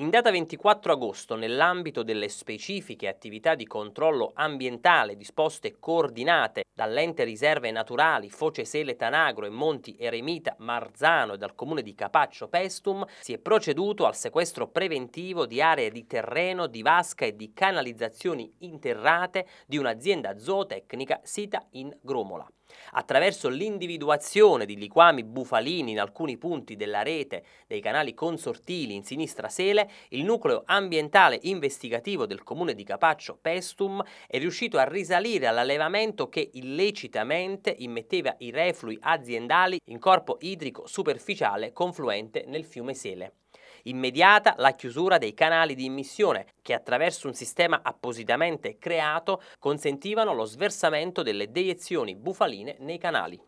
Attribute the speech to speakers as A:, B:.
A: In data 24 agosto, nell'ambito delle specifiche attività di controllo ambientale disposte e coordinate dall'ente riserve naturali Foce Sele Tanagro e Monti Eremita Marzano e dal comune di Capaccio Pestum, si è proceduto al sequestro preventivo di aree di terreno, di vasca e di canalizzazioni interrate di un'azienda zootecnica sita in Gromola. Attraverso l'individuazione di liquami bufalini in alcuni punti della rete dei canali consortili in sinistra Sele, il nucleo ambientale investigativo del comune di Capaccio Pestum è riuscito a risalire all'allevamento che illecitamente immetteva i reflui aziendali in corpo idrico superficiale confluente nel fiume Sele immediata la chiusura dei canali di immissione che attraverso un sistema appositamente creato consentivano lo sversamento delle deiezioni bufaline marine nei canali.